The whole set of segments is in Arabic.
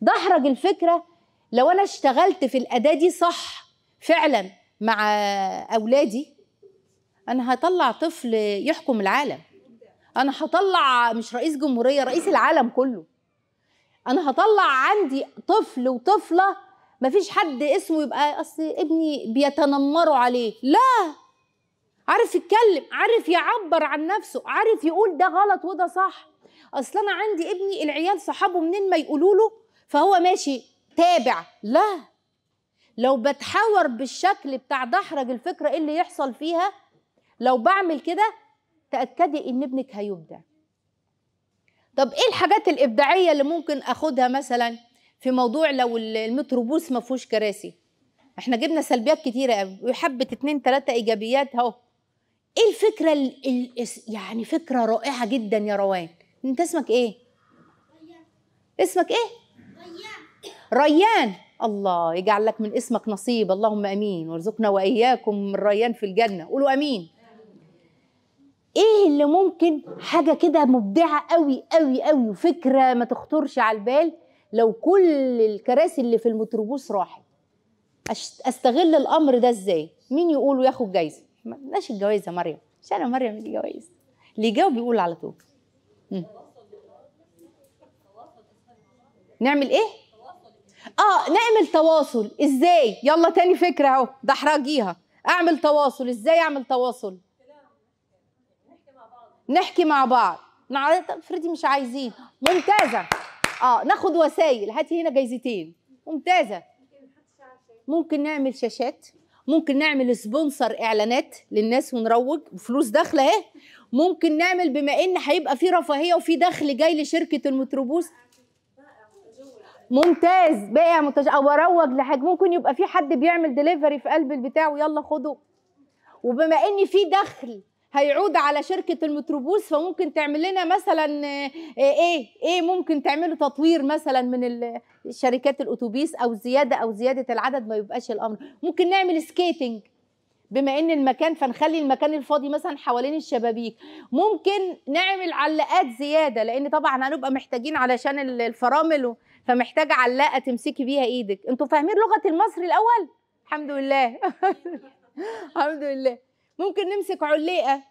دحرج الفكره لو انا اشتغلت في الاداه دي صح فعلا مع اولادي انا هطلع طفل يحكم العالم انا هطلع مش رئيس جمهوريه رئيس العالم كله انا هطلع عندي طفل وطفله مفيش حد اسمه يبقى اصل ابني بيتنمروا عليه لا عارف يتكلم عارف يعبر عن نفسه عارف يقول ده غلط وده صح اصل انا عندي ابني العيال صحابه منين ما يقولوا له فهو ماشي تابع لا لو بتحاور بالشكل بتاع دحرج الفكره ايه اللي يحصل فيها لو بعمل كده تاكدي ان ابنك هيبدع طب ايه الحاجات الابداعيه اللي ممكن اخدها مثلا في موضوع لو المتروبوس ما فيهوش كراسي احنا جبنا سلبيات كتيره قوي وحبه اتنين تلاته ايجابيات اهو ايه الفكره يعني فكره رائعه جدا يا روان انت اسمك ايه اسمك ايه ريان الله يجعل لك من اسمك نصيب اللهم امين وارزقنا واياكم من ريان في الجنه قولوا امين ايه اللي ممكن حاجه كده مبدعه قوي قوي قوي وفكره ما تخطرش على البال لو كل الكراسي اللي في الميكروبوس راحت استغل الامر ده ازاي مين يقول وياخد جايزه ما الجوائز يا مريم مش انا مريم اللي جوائز اللي يجاوب يقول على طول نعمل ايه اه نعمل تواصل ازاي يلا تاني فكره اهو دحرجيها اعمل تواصل ازاي اعمل تواصل نحكي مع بعض نحكي مع بعض افرضي مش عايزين ممتازه اه ناخد وسايل هاتي هنا جايزتين ممتازه ممكن نعمل شاشات ممكن نعمل سبونسر اعلانات للناس ونروج فلوس داخله اهي ممكن نعمل بما ان هيبقى في رفاهيه وفي دخل جاي لشركه المتروبوس ممتاز بقى منتج او اروج لحاجه ممكن يبقى في حد بيعمل ديليفري في قلب البتاع ويلا خده وبما ان في دخل هيعود على شركه المتروبوس فممكن تعمل لنا مثلا آه، ايه ايه ممكن تعملوا تطوير مثلا من شركات الاتوبيس او زياده او زياده العدد ما يبقاش الامر ممكن نعمل سكيتنج بما ان المكان فنخلي المكان الفاضي مثلا حوالين الشبابيك ممكن نعمل علاقات زياده لان طبعا هنبقى محتاجين علشان الفرامل فمحتاج علاقه تمسكي بيها ايدك انتوا فاهمين لغه المصري الاول الحمد لله الحمد لله ممكن نمسك علقه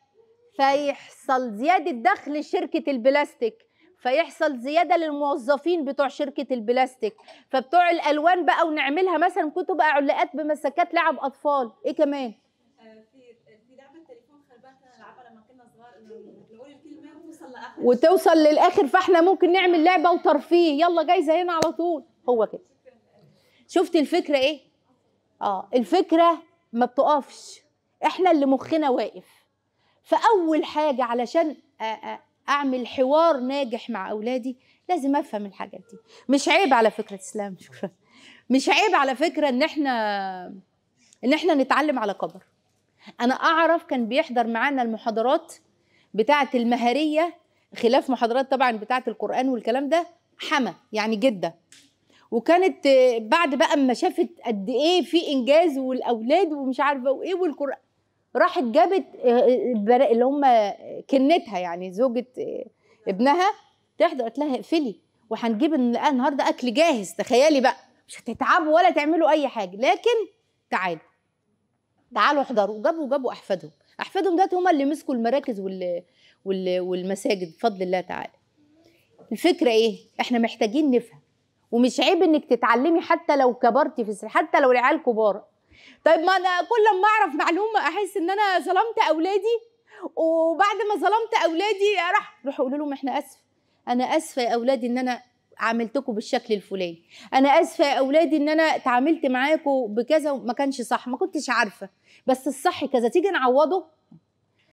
فيحصل زياده دخل شركه البلاستيك فيحصل زيادة للموظفين بتوع شركة البلاستيك فبتوع الألوان بقى ونعملها مثلا كتب بقى علاقات بمسكات لعب أطفال إيه كمان وتوصل للاخر فاحنا ممكن نعمل لعبه وترفيه يلا جايزه هنا على طول هو كده شفت الفكره ايه اه الفكره ما بتقفش احنا اللي مخنا واقف فاول حاجه علشان اعمل حوار ناجح مع اولادي لازم افهم الحاجات دي مش عيب على فكره اسلام شكرا مش عيب على فكره ان احنا ان احنا نتعلم على كبر انا اعرف كان بيحضر معانا المحاضرات بتاعه المهريه خلاف محاضرات طبعا بتاعه القران والكلام ده حما يعني جده وكانت بعد بقى ما شافت قد ايه في انجاز والاولاد ومش عارفه وايه والقران راحت جابت آه، آه، اللي هم كنتها يعني زوجة آه، ابنها تحضر قالت لها اقفلي وهنجيب النهارده اكل جاهز تخيلي بقى مش هتتعبوا ولا تعملوا اي حاجه لكن تعالوا تعالوا احضروا جابوا جابوا احفادهم احفادهم دلوقتي هم اللي مسكوا المراكز وال... وال... والمساجد بفضل الله تعالى الفكره ايه احنا محتاجين نفهم ومش عيب انك تتعلمي حتى لو كبرتي في حتى لو العيال كبار طيب ما انا كل ما اعرف معلومه احس ان انا ظلمت اولادي وبعد ما ظلمت اولادي راح روحوا قولوا لهم احنا اسف انا اسفه يا اولادي ان انا عاملتكم بالشكل الفلاني انا اسفه يا اولادي ان انا اتعاملت معاكم بكذا وما كانش صح ما كنتش عارفه بس الصح كذا تيجي نعوضه